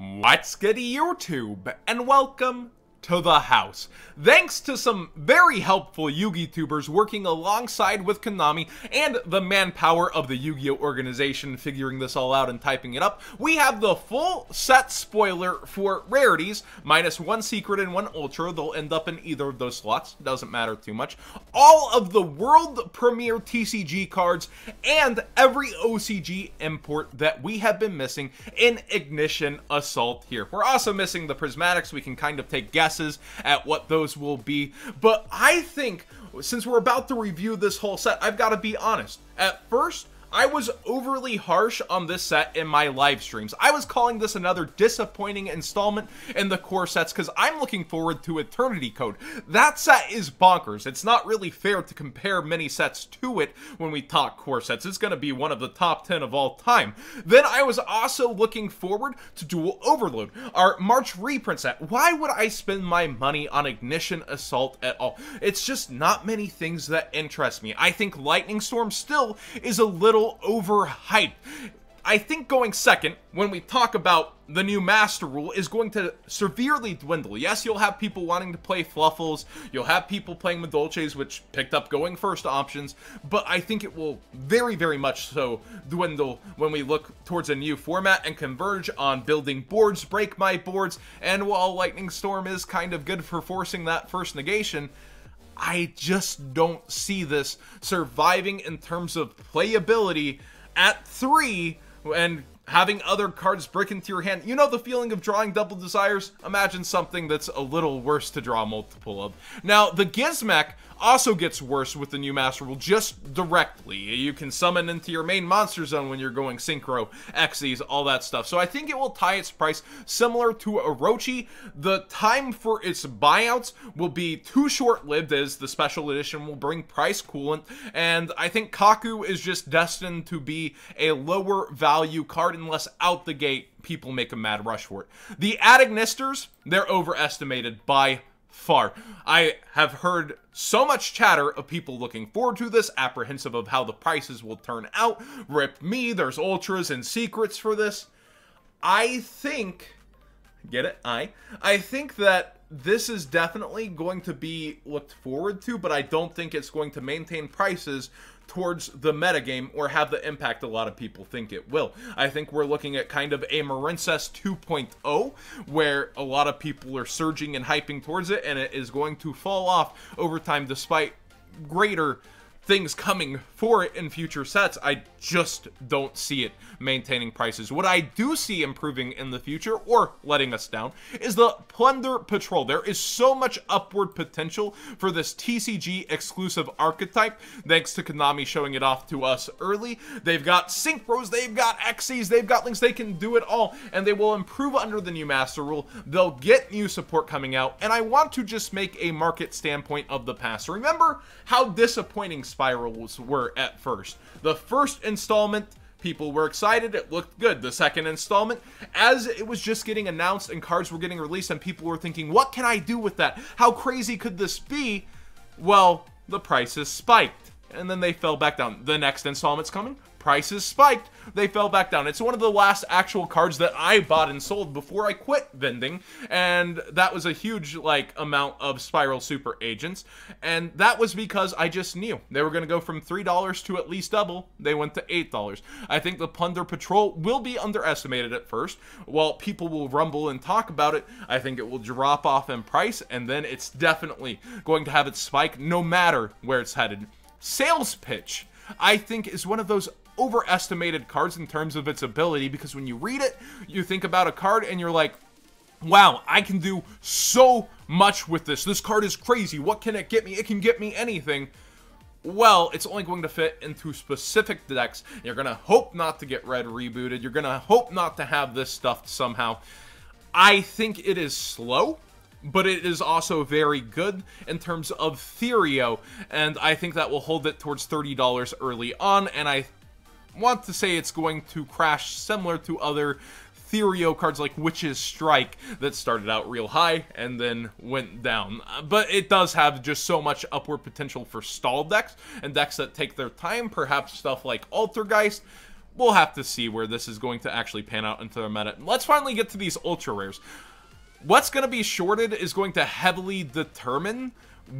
What's good YouTube, and welcome to the house. Thanks to some very helpful Yugi tubers working alongside with Konami and the manpower of the Yu-Gi-Oh organization figuring this all out and typing it up, we have the full set spoiler for rarities, minus one secret and one ultra. They'll end up in either of those slots, doesn't matter too much. All of the world premiere TCG cards and every OCG import that we have been missing in Ignition Assault here. We're also missing the prismatics, we can kind of take guess guesses at what those will be. But I think, since we're about to review this whole set, I've got to be honest. At first, I was overly harsh on this set in my live streams. I was calling this another disappointing installment in the core sets because I'm looking forward to Eternity Code. That set is bonkers. It's not really fair to compare many sets to it when we talk core sets. It's going to be one of the top 10 of all time. Then I was also looking forward to Dual Overload, our March reprint set. Why would I spend my money on Ignition Assault at all? It's just not many things that interest me. I think Lightning Storm still is a little little overhyped. I think going second, when we talk about the new master rule, is going to severely dwindle. Yes, you'll have people wanting to play Fluffles, you'll have people playing with Dolces, which picked up going first options, but I think it will very, very much so dwindle when we look towards a new format and converge on building boards, break my boards, and while Lightning Storm is kind of good for forcing that first negation, I just don't see this surviving in terms of playability at three and having other cards brick into your hand. You know the feeling of drawing double desires? Imagine something that's a little worse to draw multiple of. Now, the Gizmek also gets worse with the new Master Rule just directly. You can summon into your main monster zone when you're going Synchro, Xyz, all that stuff. So I think it will tie its price similar to Orochi. The time for its buyouts will be too short-lived as the special edition will bring price coolant, and I think Kaku is just destined to be a lower value card unless out the gate people make a mad rush for it. The Adagnisters, they're overestimated by far. I have heard so much chatter of people looking forward to this, apprehensive of how the prices will turn out. Rip me, there's ultras and secrets for this. I think, get it? I, I think that this is definitely going to be looked forward to, but I don't think it's going to maintain prices towards the metagame or have the impact a lot of people think it will. I think we're looking at kind of a Marincest 2.0 where a lot of people are surging and hyping towards it and it is going to fall off over time despite greater things coming for it in future sets, I just don't see it maintaining prices. What I do see improving in the future, or letting us down, is the Plunder Patrol. There is so much upward potential for this TCG exclusive archetype, thanks to Konami showing it off to us early. They've got synchros, they've got Xyz, they've got Links, they can do it all, and they will improve under the new Master Rule. They'll get new support coming out, and I want to just make a market standpoint of the past. Remember how disappointing spirals were at first. The first installment People were excited. It looked good. The second installment, as it was just getting announced and cards were getting released, and people were thinking, what can I do with that? How crazy could this be? Well, the prices spiked. And then they fell back down. The next installment's coming prices spiked, they fell back down. It's one of the last actual cards that I bought and sold before I quit vending, and that was a huge like amount of Spiral Super Agents, and that was because I just knew they were going to go from $3 to at least double. They went to $8. I think the Plunder Patrol will be underestimated at first. While people will rumble and talk about it, I think it will drop off in price, and then it's definitely going to have its spike no matter where it's headed. Sales pitch. I think is one of those overestimated cards in terms of its ability because when you read it, you think about a card and you're like, wow, I can do so much with this. This card is crazy. What can it get me? It can get me anything. Well, it's only going to fit into specific decks. You're going to hope not to get red rebooted. You're going to hope not to have this stuffed somehow. I think it is slow but it is also very good in terms of Therio, and I think that will hold it towards $30 early on, and I want to say it's going to crash similar to other Therio cards like Witch's Strike that started out real high and then went down. Uh, but it does have just so much upward potential for stall decks and decks that take their time, perhaps stuff like Altergeist. We'll have to see where this is going to actually pan out into the meta. Let's finally get to these Ultra Rares. What's going to be shorted is going to heavily determine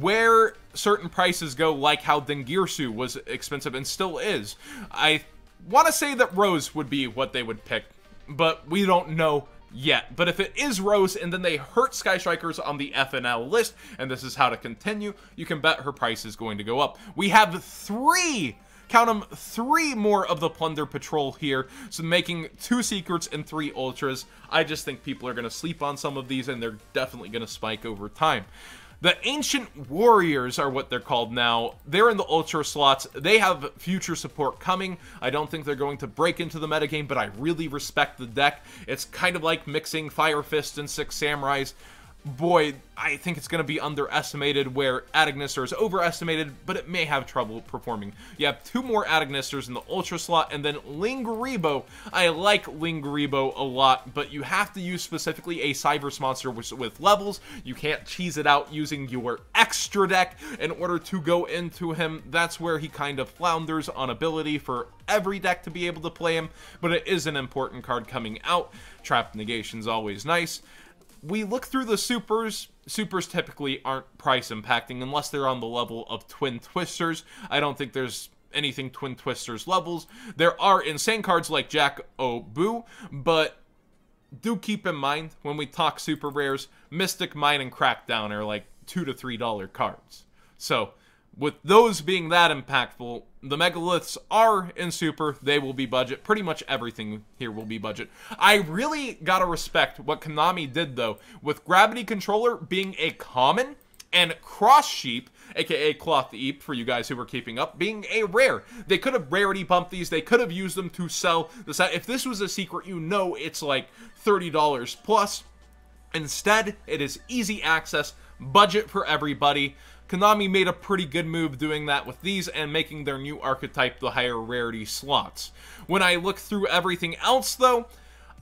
where certain prices go, like how Dengirsu was expensive and still is. I want to say that Rose would be what they would pick, but we don't know yet. But if it is Rose and then they hurt Sky Strikers on the FNL list, and this is how to continue, you can bet her price is going to go up. We have three count them three more of the plunder patrol here so making two secrets and three ultras i just think people are going to sleep on some of these and they're definitely going to spike over time the Ancient Warriors are what they're called now. They're in the Ultra slots. They have future support coming. I don't think they're going to break into the metagame, but I really respect the deck. It's kind of like mixing Fire Fist and Six Samurais boy, I think it's going to be underestimated where Adagnister is overestimated, but it may have trouble performing. You have two more Adagnisters in the Ultra slot, and then Lingaribo. I like Lingaribo a lot, but you have to use specifically a Cyver's monster with, with levels. You can't cheese it out using your extra deck in order to go into him. That's where he kind of flounders on ability for every deck to be able to play him, but it is an important card coming out. Trap Negation's always nice we look through the supers. Supers typically aren't price impacting unless they're on the level of Twin Twisters. I don't think there's anything Twin Twisters levels. There are insane cards like Jack O Boo, but do keep in mind when we talk super rares, Mystic Mine and Crackdown are like two to three dollar cards. So with those being that impactful, the megaliths are in super. They will be budget. Pretty much everything here will be budget. I really gotta respect what Konami did though, with Gravity Controller being a common and Cross Sheep, aka Cloth Eep, for you guys who were keeping up, being a rare. They could have rarity bumped these. They could have used them to sell the set. If this was a secret, you know it's like $30 plus. Instead, it is easy access, budget for everybody. Konami made a pretty good move doing that with these and making their new archetype the higher rarity slots. When I look through everything else, though,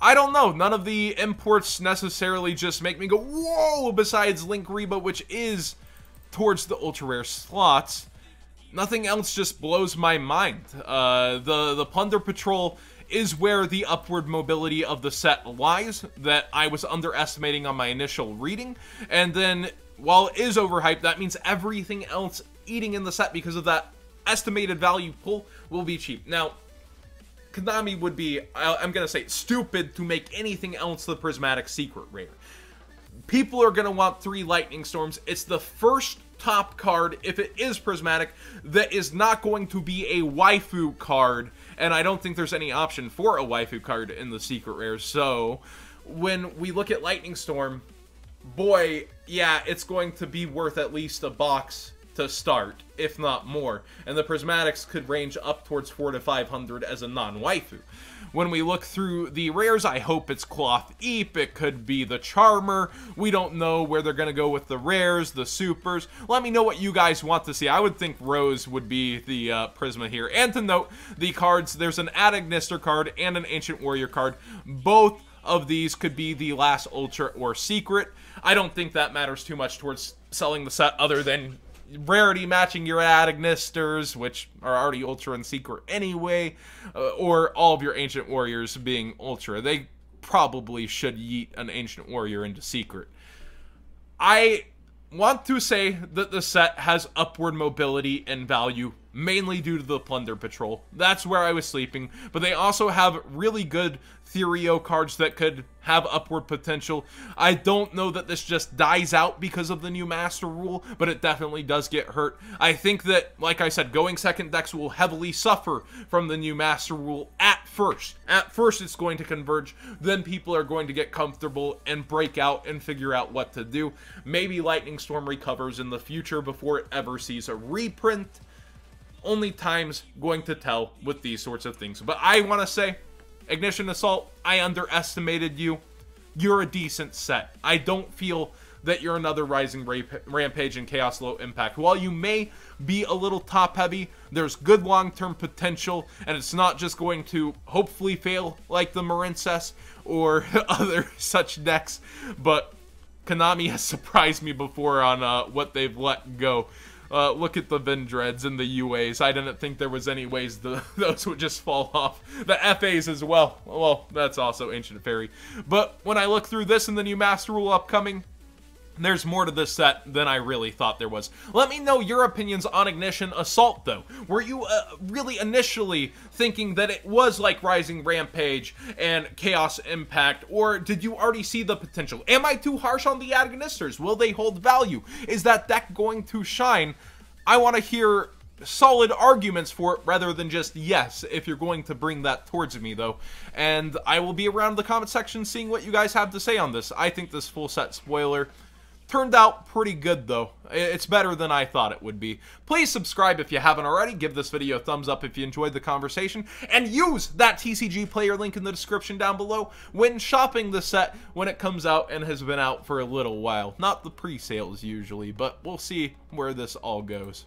I don't know. None of the imports necessarily just make me go, whoa, besides Link Reba, which is towards the ultra rare slots. Nothing else just blows my mind. Uh, the, the Plunder Patrol is where the upward mobility of the set lies that I was underestimating on my initial reading. And then while it is overhyped, that means everything else eating in the set because of that estimated value pull will be cheap. Now, Konami would be, I'm going to say, stupid to make anything else the Prismatic Secret Rare. People are going to want three Lightning Storms. It's the first top card, if it is Prismatic, that is not going to be a waifu card. And I don't think there's any option for a waifu card in the Secret Rare. So when we look at Lightning Storm, boy, yeah, it's going to be worth at least a box to start, if not more, and the prismatics could range up towards 4 to 500 as a non-waifu. When we look through the rares, I hope it's Cloth Eep, it could be the Charmer, we don't know where they're going to go with the rares, the supers, let me know what you guys want to see. I would think Rose would be the uh, Prisma here. And to note, the cards, there's an Adagnister card and an Ancient Warrior card, both of these could be the last Ultra or Secret. I don't think that matters too much towards selling the set other than rarity matching your Agnisters, which are already Ultra and Secret anyway, uh, or all of your Ancient Warriors being Ultra. They probably should yeet an Ancient Warrior into Secret. I want to say that the set has upward mobility and value mainly due to the Plunder Patrol. That's where I was sleeping, but they also have really good Therio cards that could have upward potential. I don't know that this just dies out because of the new Master Rule, but it definitely does get hurt. I think that, like I said, going second decks will heavily suffer from the new Master Rule at first. At first, it's going to converge, then people are going to get comfortable and break out and figure out what to do. Maybe Lightning Storm recovers in the future before it ever sees a reprint, only time's going to tell with these sorts of things. But I want to say, Ignition Assault, I underestimated you. You're a decent set. I don't feel that you're another Rising Rampage and Chaos Low Impact. While you may be a little top heavy, there's good long term potential, and it's not just going to hopefully fail like the Marincess or other such decks, but Konami has surprised me before on uh, what they've let go. Uh, look at the Vendreds and the UAs. I didn't think there was any ways the, those would just fall off. The FAs as well. Well, that's also Ancient Fairy. But when I look through this and the new Master Rule upcoming, there's more to this set than I really thought there was. Let me know your opinions on Ignition Assault, though. Were you uh, really initially thinking that it was like Rising Rampage and Chaos Impact, or did you already see the potential? Am I too harsh on the agonisters? Will they hold value? Is that deck going to shine? I want to hear solid arguments for it rather than just yes if you're going to bring that towards me though and i will be around the comment section seeing what you guys have to say on this i think this full set spoiler Turned out pretty good, though. It's better than I thought it would be. Please subscribe if you haven't already, give this video a thumbs up if you enjoyed the conversation, and use that TCG player link in the description down below when shopping the set when it comes out and has been out for a little while. Not the pre-sales usually, but we'll see where this all goes.